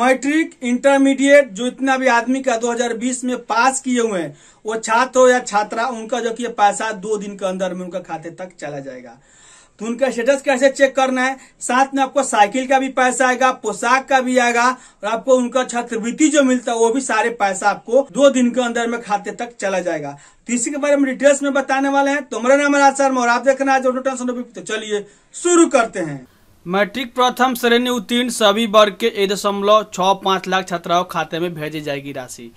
matric intermediate जो इतना भी आदमी का 2020 में पास किए हुए हैं वो छात्र हो या छात्रा उनका जो कि पैसा दो दिन के अंदर में उनका खाते तक चला जाएगा तो उनका स्टेटस कैसे चेक करना है साथ में आपको साइकिल का भी पैसा आएगा पोशाक का भी आएगा और आपको उनका छात्रवृत्ति जो मिलता है वो भी सारे पैसा आपको दो दिन के अंदर में खाते तक चला जाएगा तो इसी के बारे में डिटेल्स में बताने वाले हैं तुम्हारा तो नाम राज शर्मा और आप देखना है जो तो चलिए शुरू करते हैं मैट्रिक प्रथम श्रेणी उत्तीर्ण सभी वर्ग के एक दशमलव छः पाँच लाख छात्राओं खाते में भेजी जाएगी राशि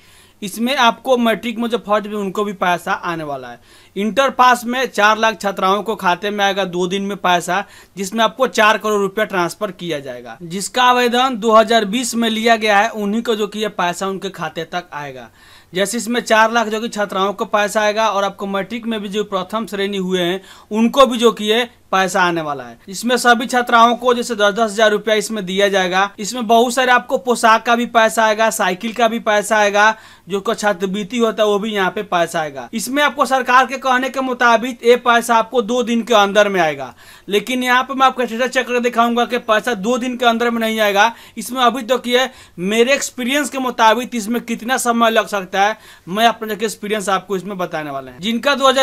इसमें आपको मैट्रिक में जो फर्स्ट भी उनको भी पैसा आने वाला है इंटर पास में चार लाख छात्राओं को खाते में आएगा दो दिन में पैसा जिसमें आपको चार करोड़ रुपया ट्रांसफर किया जाएगा जिसका आवेदन 2020 में लिया गया है उन्हीं को जो कि ये पैसा उनके खाते तक आएगा जैसे इसमें चार लाख जो कि छात्राओं को पैसा आएगा और आपको मैट्रिक में भी जो प्रथम श्रेणी हुए हैं उनको भी जो कि पैसा आने वाला है इसमें सभी छात्राओं को जैसे दस दस हजार रूपया इसमें दिया जाएगा इसमें बहुत सारे आपको पोशाक का भी पैसा आएगा साइकिल का भी पैसा आएगा जो छात्रवृत्ति होता है वो भी यहाँ पे पैसा आएगा इसमें आपको सरकार के कहने के मुताबिक ये पैसा आपको दो दिन के अंदर में आएगा लेकिन यहाँ पे मैं आपको स्टेटस चेक कर दिखाऊंगा कि पैसा दो दिन के अंदर में नहीं आएगा इसमें अभी तो किए मेरे एक्सपीरियंस के मुताबिक इसमें कितना समय लग सकता है मैं अपने एक्सपीरियंस आपको इसमें बताने वाला है जिनका दो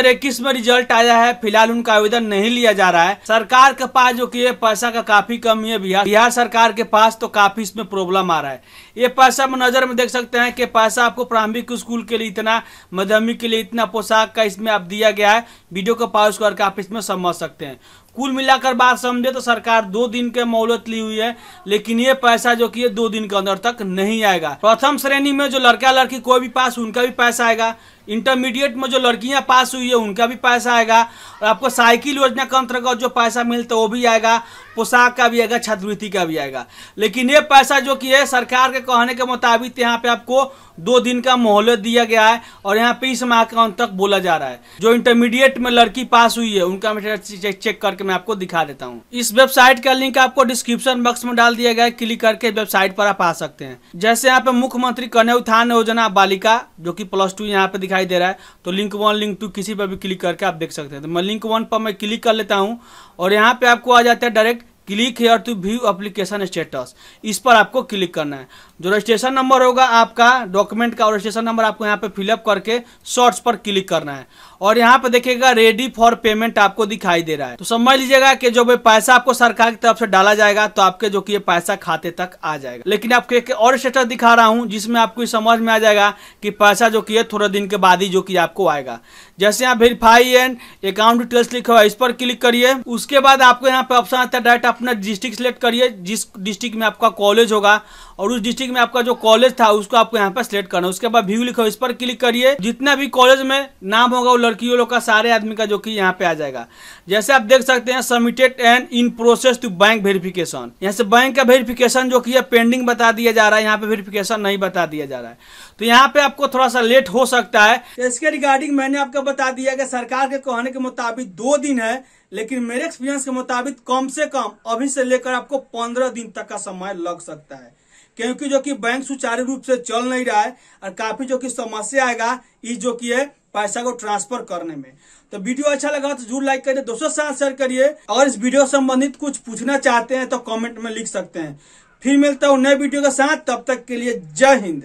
में रिजल्ट आया है फिलहाल उनका आवेदन नहीं लिया जा रहा है सरकार के पास जो की पैसा का काफी कमी है बिहार बिहार सरकार के पास तो काफी इसमें प्रॉब्लम आ रहा है ये पैसा में नजर में देख सकते हैं कि पैसा आपको प्रारंभिक स्कूल के लिए इतना मध्यमिक के लिए इतना पोशाक का इसमें आप दिया गया है वीडियो को पाउस करके आप इसमें समझ सकते हैं कुल मिलाकर बात समझे तो सरकार दो दिन के मोहलत ली हुई है लेकिन ये पैसा जो कि है दो दिन के अंदर तक नहीं आएगा प्रथम श्रेणी में जो लड़का लड़की कोई भी पास उनका भी पैसा आएगा इंटरमीडिएट में जो लड़कियां पास हुई है उनका भी पैसा आएगा और आपको साइकिल योजना के अंतर्गत जो पैसा मिलता है वो भी आएगा पोशाक का भी आएगा छात्रवृत्ति का भी आएगा लेकिन ये पैसा जो कि है सरकार के कहने के मुताबिक यहाँ पे आपको दो दिन का मोहलत दिया गया है और यहाँ पे इस माह के अंत तक बोला जा रहा है जो इंटरमीडिएट में लड़की पास हुई है उनका मैं चेक करके मैं आपको दिखा देता हूँ इस वेबसाइट का लिंक आपको डिस्क्रिप्शन बॉक्स में डाल दिया गया है क्लिक करके वेबसाइट पर आप आ सकते हैं जैसे यहाँ पे मुख्यमंत्री कन्या उत्थान योजना बालिका जो की प्लस टू यहाँ पे दिखाई दे रहा है तो लिंक वन लिंक टू किसी पर भी क्लिक करके आप देख सकते हैं तो मैं लिंक वन पर मैं क्लिक कर लेता हूँ और यहाँ पे आपको आ जाता है direct click here to view application status इस पर आपको क्लिक करना है जो रजिस्ट्रेशन नंबर होगा आपका डॉक्यूमेंट का और रजिस्ट्रेशन नंबर आपको यहाँ पे फिलअप करके शॉर्ट्स पर क्लिक करना है और यहाँ पे देखिएगा रेडी फॉर पेमेंट आपको दिखाई दे रहा है तो समझ लीजिएगा कि जो भी पैसा आपको सरकार की तरफ से डाला जाएगा तो आपके जो कि ये पैसा खाते तक आ जाएगा लेकिन आपको एक और स्टेटस दिखा रहा हूँ जिसमें आपको समझ में आ जाएगा कि पैसा जो कि है थोड़ा दिन के बाद ही जो कि आपको आएगा जैसे यहाँ वेरीफाई एंड अकाउंट डिटेल्स लिखा हुआ इस पर क्लिक करिए उसके बाद आपको यहाँ पे ऑप्शन आता है डायरेक्ट अपना डिस्ट्रिक्ट सिलेक्ट करिए जिस डिस्ट्रिक्ट में आपका कॉलेज होगा और उस डिस्ट्रिक्ट में आपका जो कॉलेज था उसको आपको यहाँ पर सिलेक्ट करना है उसके बाद व्यू लिखा इस पर क्लिक करिए जितना भी कॉलेज में नाम होगा वो लोग का सारे आदमी का जो कि यहाँ पे आ जाएगा जैसे आप देख सकते हैं submitted and in process to bank verification यहाँ से बैंक का वेरिफिकेशन जो कि है पेंडिंग बता दिया जा रहा है यहाँ पे वेरिफिकेशन नहीं बता दिया जा रहा है तो यहाँ पे आपको थोड़ा सा लेट हो सकता है इसके रिगार्डिंग मैंने आपको बता दिया कि सरकार के कहने के मुताबिक दो दिन है लेकिन मेरे एक्सपीरियंस के मुताबिक कम से कम अभी से लेकर आपको पंद्रह दिन तक का समय लग सकता है क्योंकि जो कि बैंक सुचारू रूप से चल नहीं रहा है और काफी जो कि समस्या आएगा इस जो कि है पैसा को ट्रांसफर करने में तो वीडियो अच्छा लगा तो जरूर लाइक करिए दोस्तों के साथ शेयर करिए और इस वीडियो संबंधित कुछ पूछना चाहते हैं तो कमेंट में लिख सकते हैं फिर मिलता हूँ नए वीडियो के साथ तब तक के लिए जय हिंद